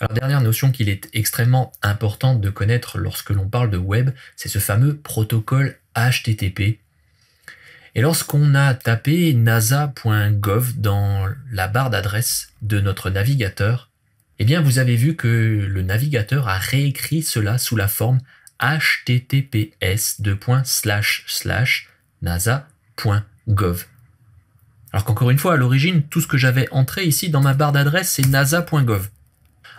Alors dernière notion qu'il est extrêmement important de connaître lorsque l'on parle de web, c'est ce fameux protocole HTTP. Et lorsqu'on a tapé nasa.gov dans la barre d'adresse de notre navigateur, eh bien vous avez vu que le navigateur a réécrit cela sous la forme https nasa.gov. Alors qu'encore une fois, à l'origine, tout ce que j'avais entré ici dans ma barre d'adresse, c'est nasa.gov.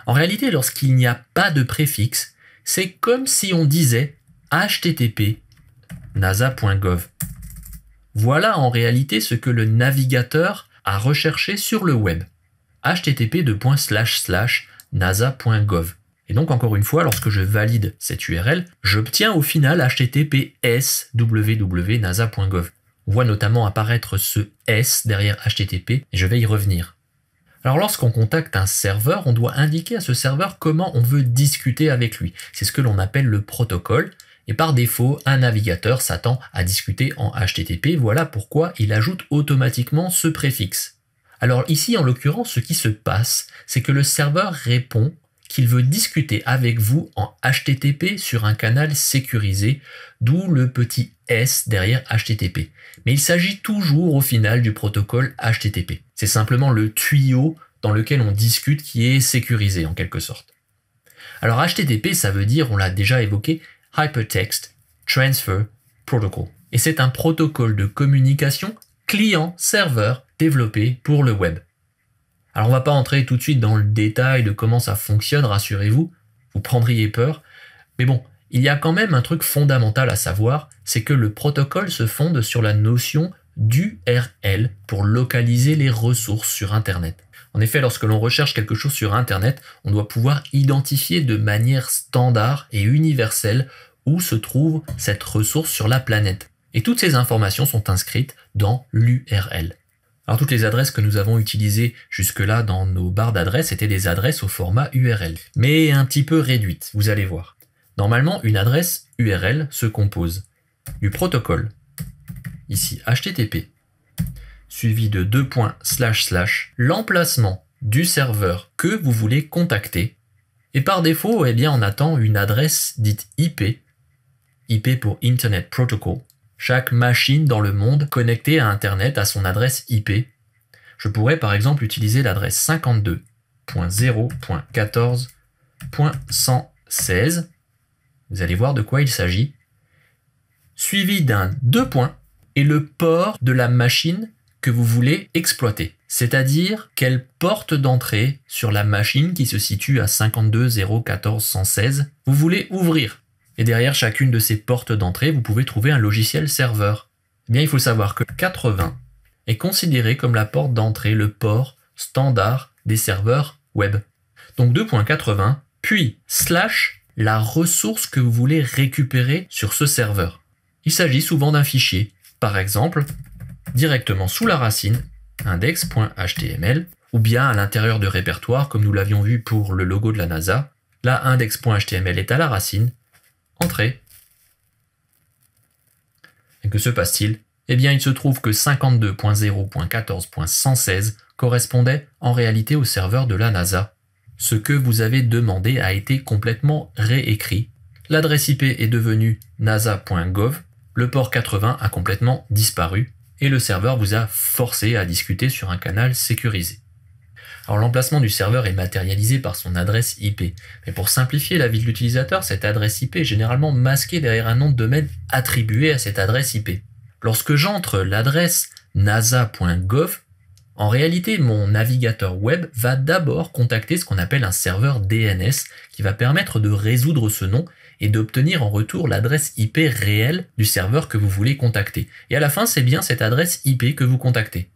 En réalité, lorsqu'il n'y a pas de préfixe, c'est comme si on disait http nasa.gov. Voilà en réalité ce que le navigateur a recherché sur le web. http nasa.gov. Et donc encore une fois, lorsque je valide cette URL, j'obtiens au final https www.nasa.gov. On voit notamment apparaître ce S derrière http et je vais y revenir. Alors lorsqu'on contacte un serveur, on doit indiquer à ce serveur comment on veut discuter avec lui. C'est ce que l'on appelle le protocole. Et par défaut, un navigateur s'attend à discuter en HTTP, voilà pourquoi il ajoute automatiquement ce préfixe. Alors ici, en l'occurrence, ce qui se passe, c'est que le serveur répond qu'il veut discuter avec vous en HTTP sur un canal sécurisé, d'où le petit S derrière HTTP. Mais il s'agit toujours au final du protocole HTTP. C'est simplement le tuyau dans lequel on discute qui est sécurisé en quelque sorte. Alors HTTP, ça veut dire, on l'a déjà évoqué, Hypertext Transfer Protocol. Et c'est un protocole de communication client-serveur développé pour le web. Alors on va pas entrer tout de suite dans le détail de comment ça fonctionne, rassurez-vous, vous prendriez peur, mais bon, il y a quand même un truc fondamental à savoir, c'est que le protocole se fonde sur la notion d'URL pour localiser les ressources sur Internet. En effet, lorsque l'on recherche quelque chose sur Internet, on doit pouvoir identifier de manière standard et universelle où se trouve cette ressource sur la planète. Et toutes ces informations sont inscrites dans l'URL. Alors toutes les adresses que nous avons utilisées jusque-là dans nos barres d'adresses étaient des adresses au format URL, mais un petit peu réduites, vous allez voir. Normalement, une adresse URL se compose du protocole, ici HTTP, suivi de deux points slash slash, l'emplacement du serveur que vous voulez contacter. Et par défaut, eh bien, on attend une adresse dite IP, IP pour Internet Protocol, chaque machine dans le monde connectée à Internet à son adresse IP. Je pourrais par exemple utiliser l'adresse 52.0.14.116. Vous allez voir de quoi il s'agit. Suivi d'un deux points et le port de la machine que vous voulez exploiter. C'est-à-dire quelle porte d'entrée sur la machine qui se situe à 52.0.14.116 vous voulez ouvrir. Et derrière chacune de ces portes d'entrée, vous pouvez trouver un logiciel serveur. Eh bien, il faut savoir que 80 est considéré comme la porte d'entrée, le port standard des serveurs web. Donc 2.80, puis slash la ressource que vous voulez récupérer sur ce serveur. Il s'agit souvent d'un fichier, par exemple directement sous la racine index.html ou bien à l'intérieur de répertoire comme nous l'avions vu pour le logo de la NASA. Là, index.html est à la racine Entrée. Et que se passe-t-il Eh bien, il se trouve que 52.0.14.116 correspondait en réalité au serveur de la NASA. Ce que vous avez demandé a été complètement réécrit. L'adresse IP est devenue nasa.gov, le port 80 a complètement disparu et le serveur vous a forcé à discuter sur un canal sécurisé. Alors l'emplacement du serveur est matérialisé par son adresse IP. Mais pour simplifier la vie de l'utilisateur, cette adresse IP est généralement masquée derrière un nom de domaine attribué à cette adresse IP. Lorsque j'entre l'adresse nasa.gov, en réalité, mon navigateur web va d'abord contacter ce qu'on appelle un serveur DNS qui va permettre de résoudre ce nom et d'obtenir en retour l'adresse IP réelle du serveur que vous voulez contacter. Et à la fin, c'est bien cette adresse IP que vous contactez.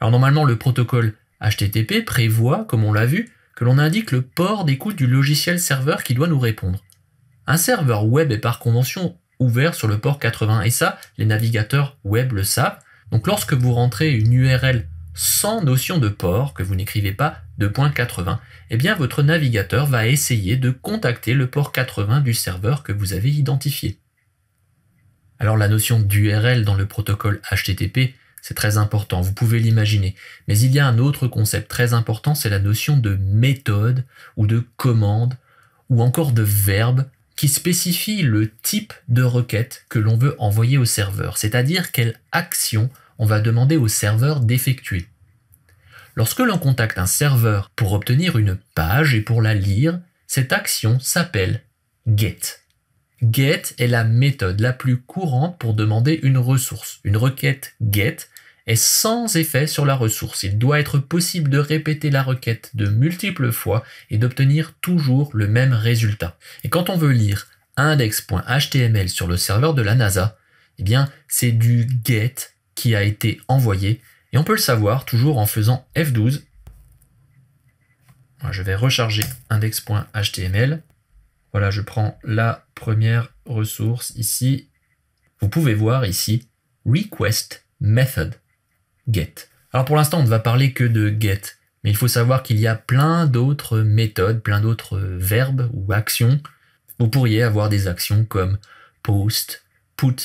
Alors normalement, le protocole HTTP prévoit, comme on l'a vu, que l'on indique le port d'écoute du logiciel serveur qui doit nous répondre. Un serveur web est par convention ouvert sur le port 80 et ça, les navigateurs web le savent. Donc lorsque vous rentrez une URL sans notion de port, que vous n'écrivez pas de point 80, eh bien votre navigateur va essayer de contacter le port 80 du serveur que vous avez identifié. Alors la notion d'URL dans le protocole HTTP c'est très important, vous pouvez l'imaginer. Mais il y a un autre concept très important, c'est la notion de méthode ou de commande ou encore de verbe qui spécifie le type de requête que l'on veut envoyer au serveur, c'est-à-dire quelle action on va demander au serveur d'effectuer. Lorsque l'on contacte un serveur pour obtenir une page et pour la lire, cette action s'appelle get. Get est la méthode la plus courante pour demander une ressource. Une requête get est sans effet sur la ressource. Il doit être possible de répéter la requête de multiples fois et d'obtenir toujours le même résultat. Et quand on veut lire index.html sur le serveur de la NASA, eh bien, c'est du get qui a été envoyé et on peut le savoir toujours en faisant F12. Je vais recharger index.html. Voilà, je prends la première ressource ici. Vous pouvez voir ici request method get. Alors pour l'instant, on ne va parler que de get, mais il faut savoir qu'il y a plein d'autres méthodes, plein d'autres verbes ou actions. Vous pourriez avoir des actions comme post, put,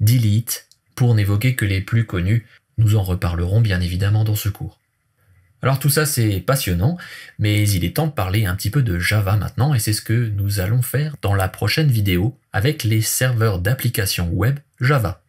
delete, pour n'évoquer que les plus connus. Nous en reparlerons bien évidemment dans ce cours. Alors tout ça c'est passionnant, mais il est temps de parler un petit peu de Java maintenant et c'est ce que nous allons faire dans la prochaine vidéo avec les serveurs d'applications web Java.